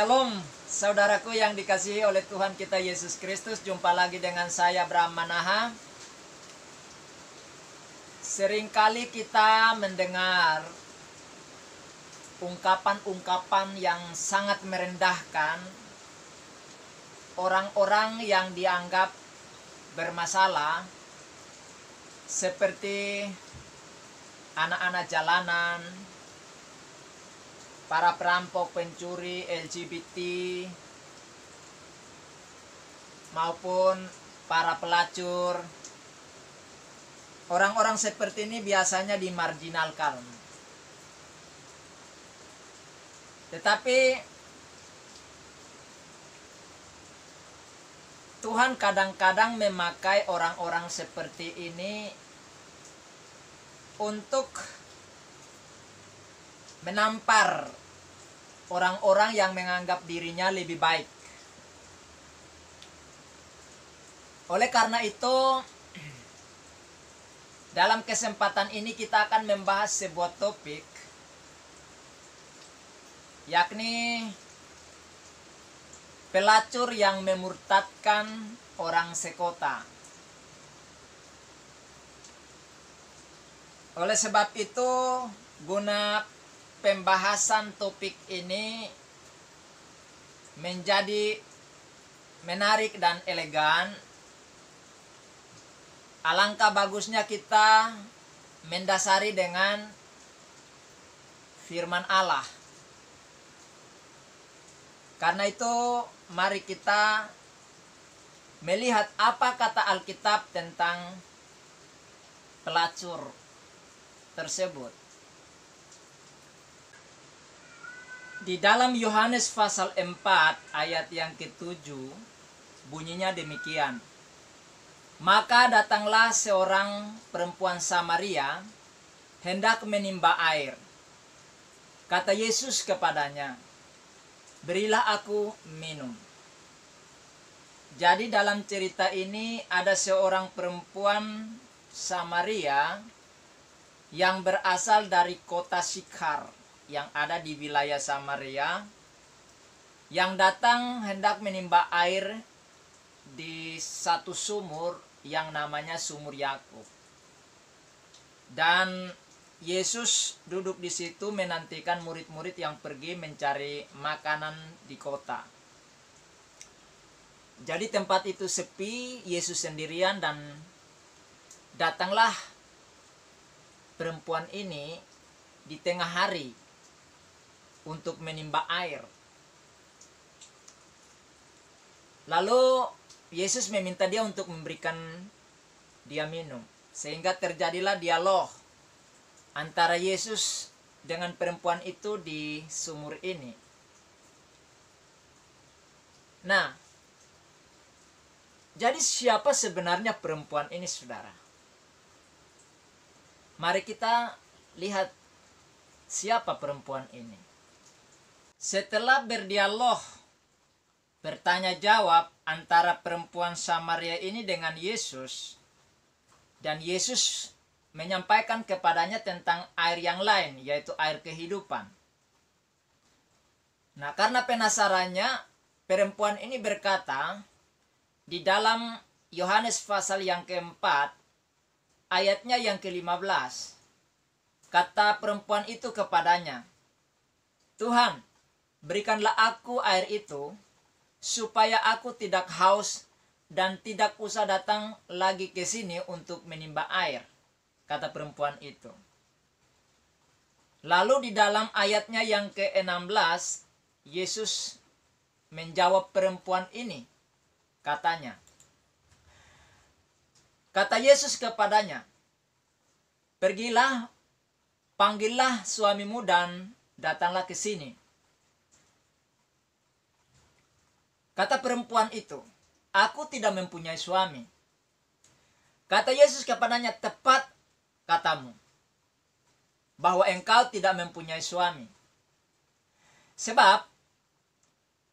Shalom Saudaraku yang dikasihi oleh Tuhan kita Yesus Kristus Jumpa lagi dengan saya Bram Manaha Seringkali kita mendengar Ungkapan-ungkapan yang sangat merendahkan Orang-orang yang dianggap bermasalah Seperti Anak-anak jalanan para perampok, pencuri, LGBT, maupun para pelacur. Orang-orang seperti ini biasanya dimarginalkan. Tetapi Tuhan kadang-kadang memakai orang-orang seperti ini untuk menampar orang-orang yang menganggap dirinya lebih baik. Oleh karena itu, dalam kesempatan ini kita akan membahas sebuah topik yakni pelacur yang memurtadkan orang sekota. Oleh sebab itu, guna pembahasan topik ini menjadi menarik dan elegan. Alangkah bagusnya kita mendasari dengan firman Allah. Karena itu, mari kita melihat apa kata Alkitab tentang pelacur tersebut. Di dalam Yohanes pasal 4 ayat yang ke-7 bunyinya demikian. Maka datanglah seorang perempuan Samaria hendak menimba air. Kata Yesus kepadanya, "Berilah aku minum." Jadi dalam cerita ini ada seorang perempuan Samaria yang berasal dari kota Sikar yang ada di wilayah Samaria yang datang hendak menimba air di satu sumur yang namanya sumur Yakub. Dan Yesus duduk di situ menantikan murid-murid yang pergi mencari makanan di kota. Jadi tempat itu sepi, Yesus sendirian dan datanglah perempuan ini di tengah hari untuk menimba air. Lalu Yesus meminta dia untuk memberikan dia minum. Sehingga terjadilah dialog antara Yesus dengan perempuan itu di sumur ini. Nah, jadi siapa sebenarnya perempuan ini, saudara? Mari kita lihat siapa perempuan ini. Setelah berdialog, bertanya jawab antara perempuan Samaria ini dengan Yesus, dan Yesus menyampaikan kepadanya tentang air yang lain, yaitu air kehidupan. Nah, karena penasarannya, perempuan ini berkata, di dalam Yohanes pasal yang keempat, ayatnya yang ke-15, kata perempuan itu kepadanya, Tuhan, Berikanlah aku air itu, supaya aku tidak haus dan tidak usah datang lagi ke sini untuk menimba air, kata perempuan itu. Lalu di dalam ayatnya yang ke-16, Yesus menjawab perempuan ini, katanya. Kata Yesus kepadanya, Pergilah, panggillah suamimu dan datanglah ke sini. Kata perempuan itu, aku tidak mempunyai suami. Kata Yesus kepadanya, tepat katamu. Bahwa engkau tidak mempunyai suami. Sebab,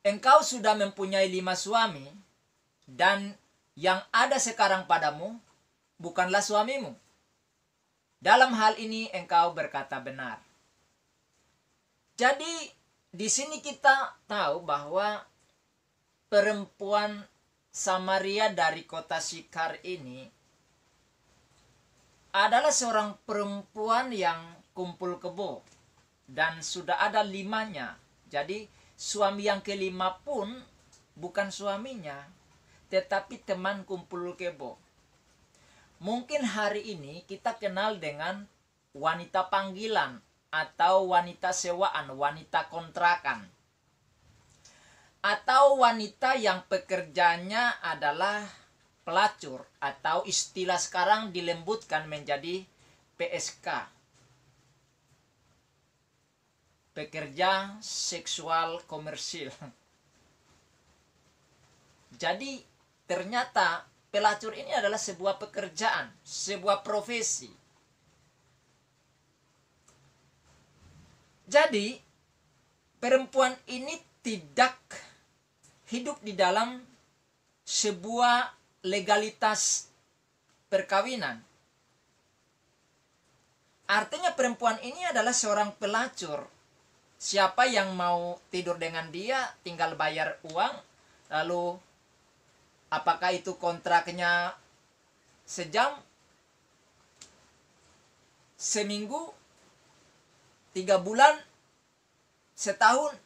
engkau sudah mempunyai lima suami, dan yang ada sekarang padamu bukanlah suamimu. Dalam hal ini engkau berkata benar. Jadi di sini kita tahu bahwa perempuan Samaria dari kota Sikar ini adalah seorang perempuan yang kumpul kebo dan sudah ada limanya. Jadi suami yang kelima pun bukan suaminya, tetapi teman kumpul kebo. Mungkin hari ini kita kenal dengan wanita panggilan atau wanita sewaan, wanita kontrakan atau wanita yang pekerjanya adalah pelacur atau istilah sekarang dilembutkan menjadi PSK. Pekerja seksual komersil. Jadi ternyata pelacur ini adalah sebuah pekerjaan, sebuah profesi. Jadi perempuan ini tidak hidup di dalam sebuah legalitas perkawinan. Artinya perempuan ini adalah seorang pelacur. Siapa yang mau tidur dengan dia tinggal bayar uang lalu apakah itu kontraknya sejam seminggu tiga bulan setahun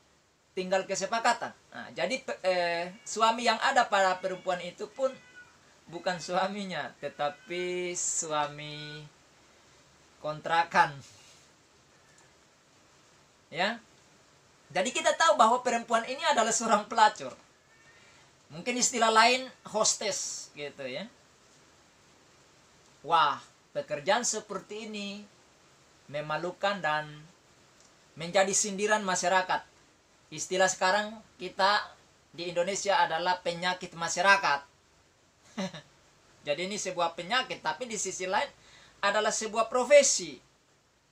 tinggal kesepakatan. Nah, jadi eh, suami yang ada pada perempuan itu pun bukan suaminya, tetapi suami kontrakan. Ya. Jadi kita tahu bahwa perempuan ini adalah seorang pelacur. Mungkin istilah lain hostess gitu ya. Wah, pekerjaan seperti ini memalukan dan menjadi sindiran masyarakat istilah sekarang kita di Indonesia adalah penyakit masyarakat. Jadi ini sebuah penyakit, tapi di sisi lain adalah sebuah profesi.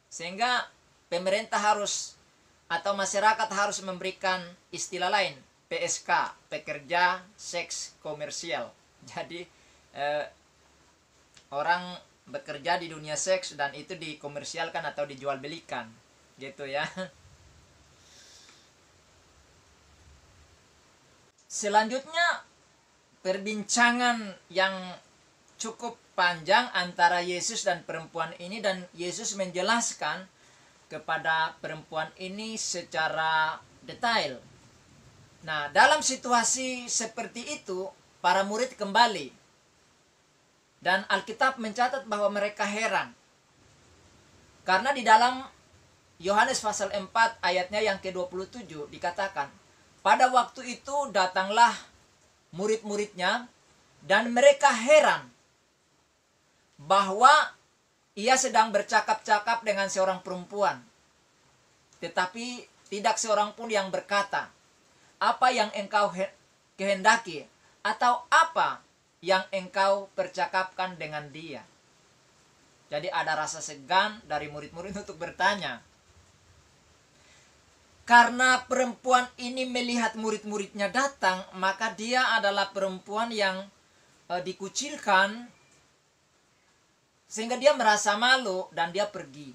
Sehingga pemerintah harus atau masyarakat harus memberikan istilah lain, PSK, pekerja seks komersial. Jadi eh, orang bekerja di dunia seks dan itu dikomersialkan atau dijual belikan. Gitu ya. Selanjutnya perbincangan yang cukup panjang antara Yesus dan perempuan ini dan Yesus menjelaskan kepada perempuan ini secara detail. Nah, dalam situasi seperti itu para murid kembali dan Alkitab mencatat bahwa mereka heran. Karena di dalam Yohanes pasal 4 ayatnya yang ke-27 dikatakan, pada waktu itu datanglah murid-muridnya dan mereka heran bahwa ia sedang bercakap-cakap dengan seorang perempuan. Tetapi tidak seorang pun yang berkata, "Apa yang engkau kehendaki?" atau "Apa yang engkau percakapkan dengan dia?" Jadi ada rasa segan dari murid-murid untuk bertanya, karena perempuan ini melihat murid-muridnya datang, maka dia adalah perempuan yang e, dikucilkan sehingga dia merasa malu dan dia pergi.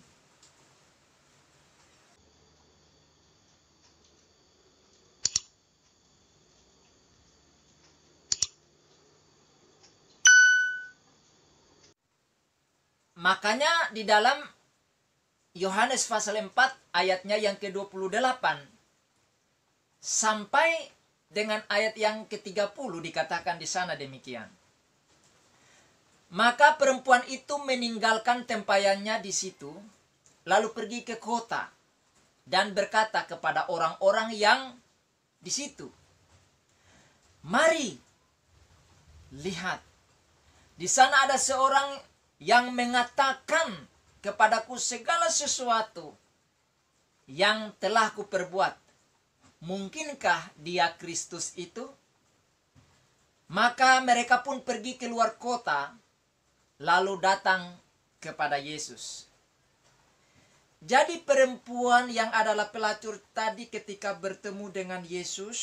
Makanya di dalam Yohanes pasal 4 ayatnya yang ke-28 sampai dengan ayat yang ke-30 dikatakan di sana demikian. Maka perempuan itu meninggalkan tempayannya di situ, lalu pergi ke kota dan berkata kepada orang-orang yang di situ, "Mari lihat, di sana ada seorang yang mengatakan kepadaku segala sesuatu yang telah kuperbuat. Mungkinkah dia Kristus itu? Maka mereka pun pergi keluar kota, lalu datang kepada Yesus. Jadi perempuan yang adalah pelacur tadi ketika bertemu dengan Yesus,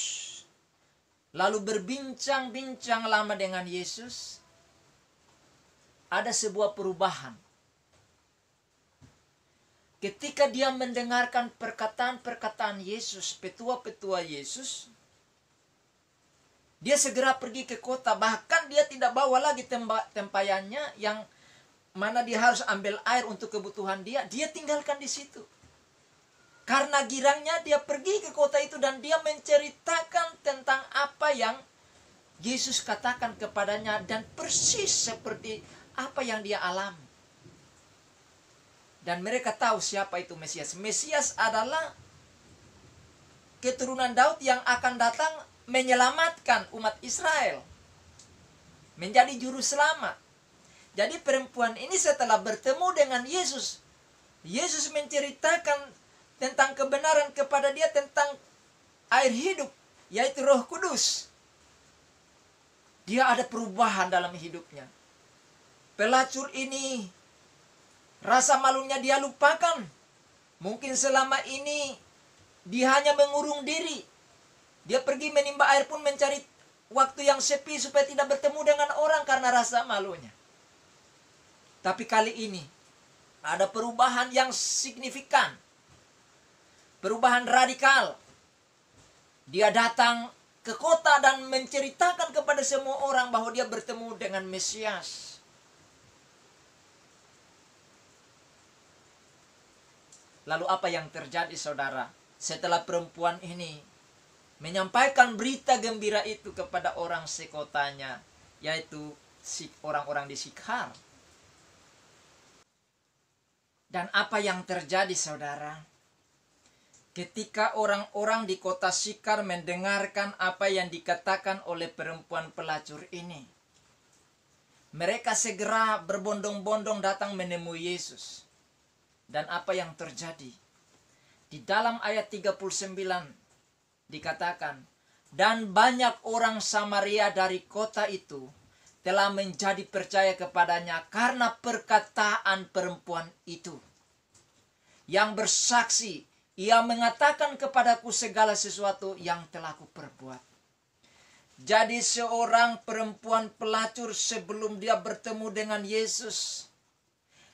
lalu berbincang-bincang lama dengan Yesus, ada sebuah perubahan Ketika dia mendengarkan perkataan-perkataan Yesus, petua-petua Yesus, dia segera pergi ke kota. Bahkan dia tidak bawa lagi tempayannya yang mana dia harus ambil air untuk kebutuhan dia. Dia tinggalkan di situ. Karena girangnya dia pergi ke kota itu dan dia menceritakan tentang apa yang Yesus katakan kepadanya dan persis seperti apa yang dia alami. Dan mereka tahu siapa itu Mesias. Mesias adalah keturunan Daud yang akan datang menyelamatkan umat Israel. Menjadi juru selamat. Jadi perempuan ini setelah bertemu dengan Yesus, Yesus menceritakan tentang kebenaran kepada dia tentang air hidup, yaitu Roh Kudus. Dia ada perubahan dalam hidupnya. Pelacur ini Rasa malunya dia lupakan. Mungkin selama ini dia hanya mengurung diri. Dia pergi menimba air pun mencari waktu yang sepi supaya tidak bertemu dengan orang karena rasa malunya. Tapi kali ini ada perubahan yang signifikan. Perubahan radikal. Dia datang ke kota dan menceritakan kepada semua orang bahwa dia bertemu dengan Mesias. Lalu apa yang terjadi saudara? Setelah perempuan ini menyampaikan berita gembira itu kepada orang sekotanya, yaitu orang-orang di Sikhar. Dan apa yang terjadi saudara? Ketika orang-orang di kota Sikar mendengarkan apa yang dikatakan oleh perempuan pelacur ini, mereka segera berbondong-bondong datang menemui Yesus dan apa yang terjadi. Di dalam ayat 39 dikatakan, dan banyak orang Samaria dari kota itu telah menjadi percaya kepadanya karena perkataan perempuan itu. Yang bersaksi, ia mengatakan kepadaku segala sesuatu yang telah kuperbuat. Jadi seorang perempuan pelacur sebelum dia bertemu dengan Yesus,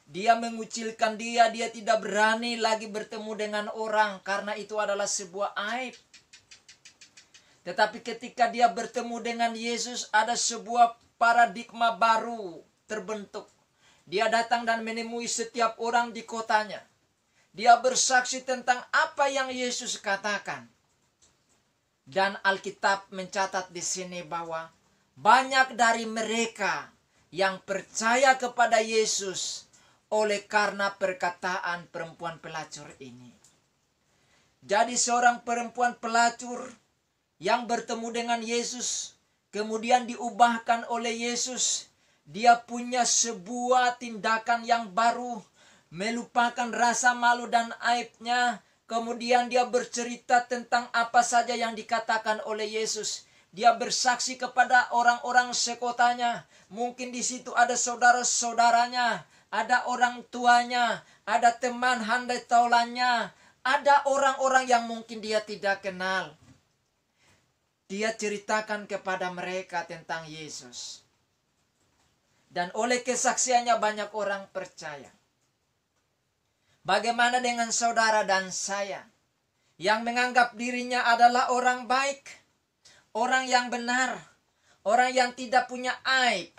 dia mengucilkan dia, dia tidak berani lagi bertemu dengan orang karena itu adalah sebuah aib. Tetapi ketika dia bertemu dengan Yesus ada sebuah paradigma baru terbentuk. Dia datang dan menemui setiap orang di kotanya. Dia bersaksi tentang apa yang Yesus katakan. Dan Alkitab mencatat di sini bahwa banyak dari mereka yang percaya kepada Yesus oleh karena perkataan perempuan pelacur ini. Jadi seorang perempuan pelacur yang bertemu dengan Yesus, kemudian diubahkan oleh Yesus, dia punya sebuah tindakan yang baru, melupakan rasa malu dan aibnya, kemudian dia bercerita tentang apa saja yang dikatakan oleh Yesus. Dia bersaksi kepada orang-orang sekotanya. Mungkin di situ ada saudara-saudaranya ada orang tuanya, ada teman handai taulannya, ada orang-orang yang mungkin dia tidak kenal. Dia ceritakan kepada mereka tentang Yesus. Dan oleh kesaksiannya banyak orang percaya. Bagaimana dengan saudara dan saya yang menganggap dirinya adalah orang baik, orang yang benar, orang yang tidak punya aib.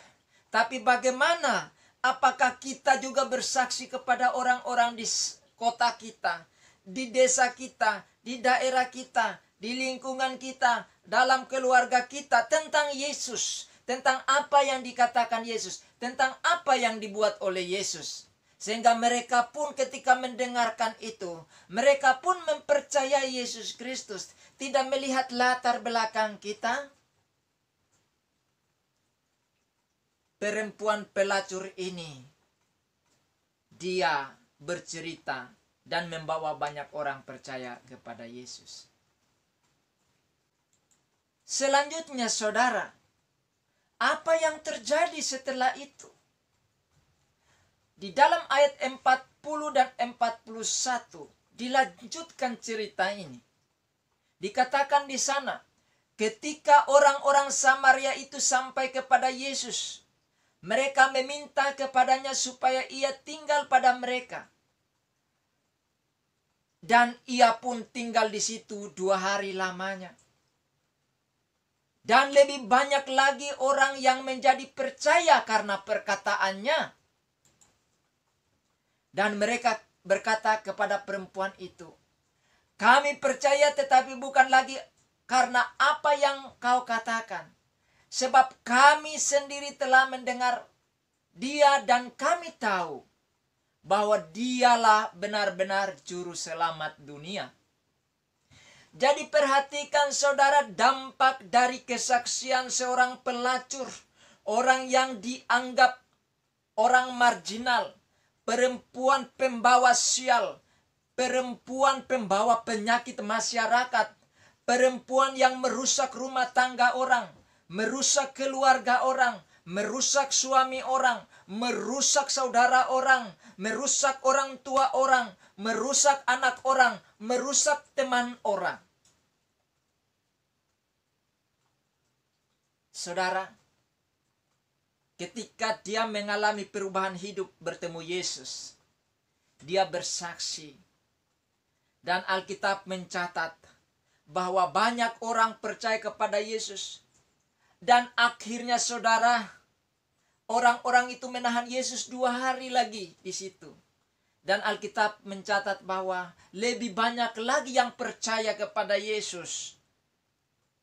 Tapi bagaimana Apakah kita juga bersaksi kepada orang-orang di kota kita, di desa kita, di daerah kita, di lingkungan kita, dalam keluarga kita tentang Yesus, tentang apa yang dikatakan Yesus, tentang apa yang dibuat oleh Yesus? Sehingga mereka pun ketika mendengarkan itu, mereka pun mempercayai Yesus Kristus, tidak melihat latar belakang kita, perempuan pelacur ini dia bercerita dan membawa banyak orang percaya kepada Yesus. Selanjutnya saudara, apa yang terjadi setelah itu? Di dalam ayat 40 dan 41 dilanjutkan cerita ini. Dikatakan di sana, ketika orang-orang Samaria itu sampai kepada Yesus, mereka meminta kepadanya supaya ia tinggal pada mereka. Dan ia pun tinggal di situ dua hari lamanya. Dan lebih banyak lagi orang yang menjadi percaya karena perkataannya. Dan mereka berkata kepada perempuan itu, "Kami percaya, tetapi bukan lagi karena apa yang kau katakan, Sebab kami sendiri telah mendengar dia dan kami tahu bahwa dialah benar-benar juru selamat dunia. Jadi perhatikan saudara dampak dari kesaksian seorang pelacur, orang yang dianggap orang marginal, perempuan pembawa sial, perempuan pembawa penyakit masyarakat, perempuan yang merusak rumah tangga orang, merusak keluarga orang, merusak suami orang, merusak saudara orang, merusak orang tua orang, merusak anak orang, merusak teman orang. Saudara, ketika dia mengalami perubahan hidup bertemu Yesus, dia bersaksi. Dan Alkitab mencatat bahwa banyak orang percaya kepada Yesus dan akhirnya saudara, orang-orang itu menahan Yesus dua hari lagi di situ. Dan Alkitab mencatat bahwa lebih banyak lagi yang percaya kepada Yesus.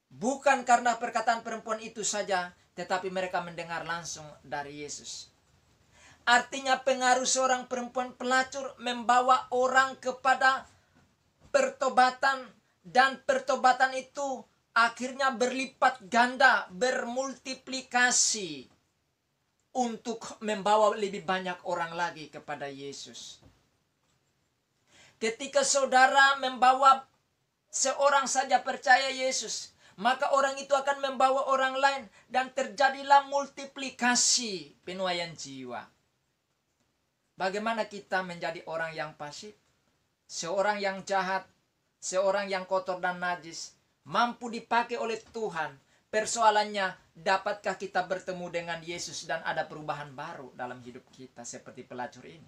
Bukan karena perkataan perempuan itu saja, tetapi mereka mendengar langsung dari Yesus. Artinya pengaruh seorang perempuan pelacur membawa orang kepada pertobatan dan pertobatan itu akhirnya berlipat ganda, bermultiplikasi untuk membawa lebih banyak orang lagi kepada Yesus. Ketika saudara membawa seorang saja percaya Yesus, maka orang itu akan membawa orang lain dan terjadilah multiplikasi penuaian jiwa. Bagaimana kita menjadi orang yang pasif? Seorang yang jahat, seorang yang kotor dan najis, mampu dipakai oleh Tuhan. Persoalannya, dapatkah kita bertemu dengan Yesus dan ada perubahan baru dalam hidup kita seperti pelacur ini?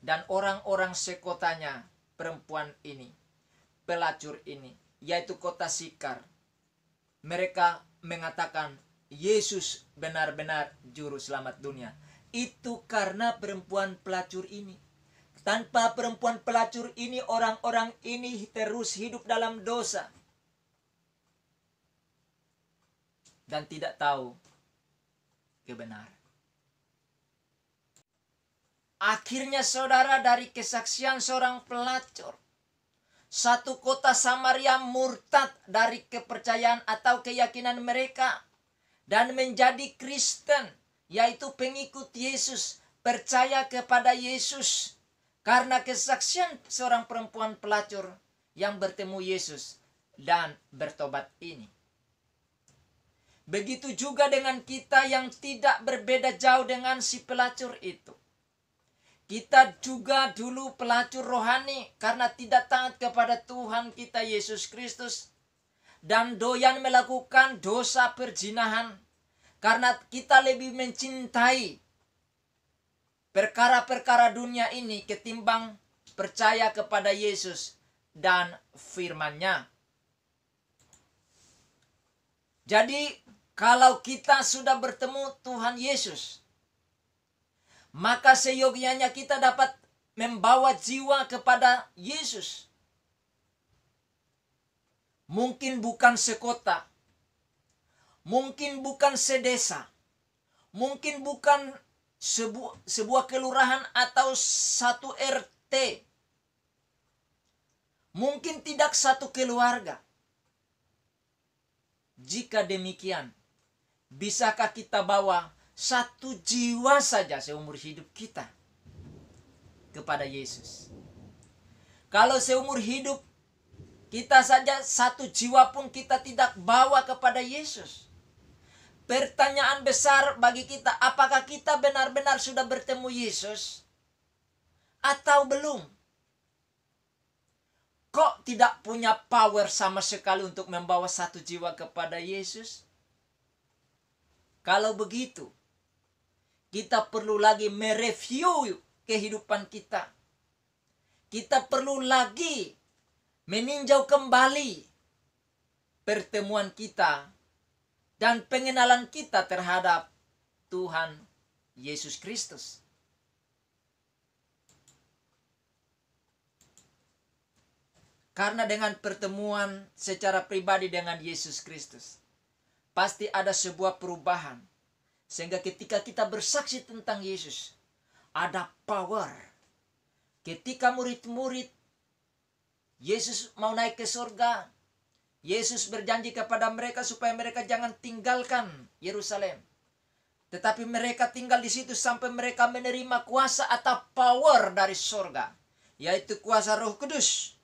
Dan orang-orang sekotanya, perempuan ini, pelacur ini, yaitu kota Sikar, mereka mengatakan Yesus benar-benar juru selamat dunia. Itu karena perempuan pelacur ini. Tanpa perempuan pelacur ini orang-orang ini terus hidup dalam dosa. Dan tidak tahu kebenaran. Akhirnya saudara dari kesaksian seorang pelacur. Satu kota Samaria murtad dari kepercayaan atau keyakinan mereka. Dan menjadi Kristen yaitu pengikut Yesus. Percaya kepada Yesus karena kesaksian seorang perempuan pelacur yang bertemu Yesus dan bertobat ini. Begitu juga dengan kita yang tidak berbeda jauh dengan si pelacur itu. Kita juga dulu pelacur rohani karena tidak taat kepada Tuhan kita Yesus Kristus dan doyan melakukan dosa perzinahan karena kita lebih mencintai perkara-perkara dunia ini ketimbang percaya kepada Yesus dan firman-Nya. Jadi, kalau kita sudah bertemu Tuhan Yesus, maka seyogianya kita dapat membawa jiwa kepada Yesus. Mungkin bukan sekota, mungkin bukan sedesa, mungkin bukan sebu sebuah kelurahan atau satu RT. Mungkin tidak satu keluarga. Jika demikian, bisakah kita bawa satu jiwa saja seumur hidup kita kepada Yesus? Kalau seumur hidup kita saja satu jiwa pun kita tidak bawa kepada Yesus Pertanyaan besar bagi kita, apakah kita benar-benar sudah bertemu Yesus atau belum? Kok tidak punya power sama sekali untuk membawa satu jiwa kepada Yesus? Kalau begitu, kita perlu lagi mereview kehidupan kita. Kita perlu lagi meninjau kembali pertemuan kita dan pengenalan kita terhadap Tuhan Yesus Kristus. Karena dengan pertemuan secara pribadi dengan Yesus Kristus, pasti ada sebuah perubahan. Sehingga ketika kita bersaksi tentang Yesus, ada power. Ketika murid-murid Yesus mau naik ke surga, Yesus berjanji kepada mereka supaya mereka jangan tinggalkan Yerusalem. Tetapi mereka tinggal di situ sampai mereka menerima kuasa atau power dari sorga. Yaitu kuasa roh kudus.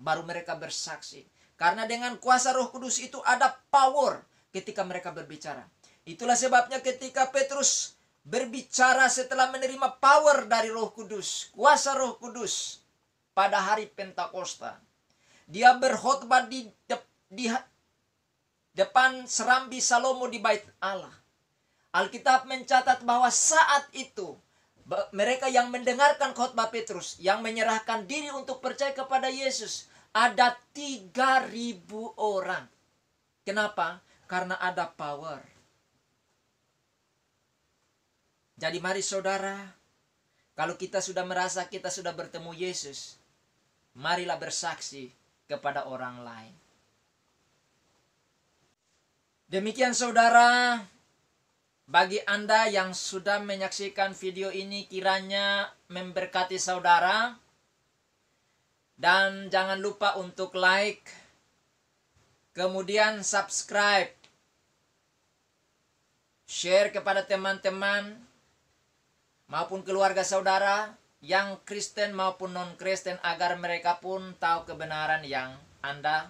Baru mereka bersaksi. Karena dengan kuasa roh kudus itu ada power ketika mereka berbicara. Itulah sebabnya ketika Petrus berbicara setelah menerima power dari roh kudus. Kuasa roh kudus pada hari Pentakosta dia berkhutbah di, de, di depan serambi Salomo di bait Allah. Alkitab mencatat bahwa saat itu mereka yang mendengarkan khotbah Petrus yang menyerahkan diri untuk percaya kepada Yesus ada 3000 orang. Kenapa? Karena ada power. Jadi mari saudara, kalau kita sudah merasa kita sudah bertemu Yesus, marilah bersaksi kepada orang lain. Demikian saudara, bagi Anda yang sudah menyaksikan video ini kiranya memberkati saudara. Dan jangan lupa untuk like, kemudian subscribe, share kepada teman-teman maupun keluarga saudara yang Kristen maupun non-Kristen agar mereka pun tahu kebenaran yang Anda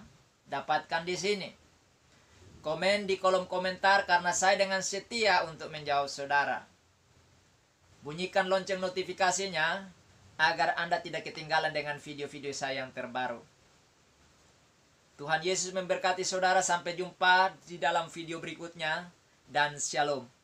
dapatkan di sini. Komen di kolom komentar karena saya dengan setia untuk menjawab saudara. Bunyikan lonceng notifikasinya agar Anda tidak ketinggalan dengan video-video saya yang terbaru. Tuhan Yesus memberkati saudara sampai jumpa di dalam video berikutnya dan shalom.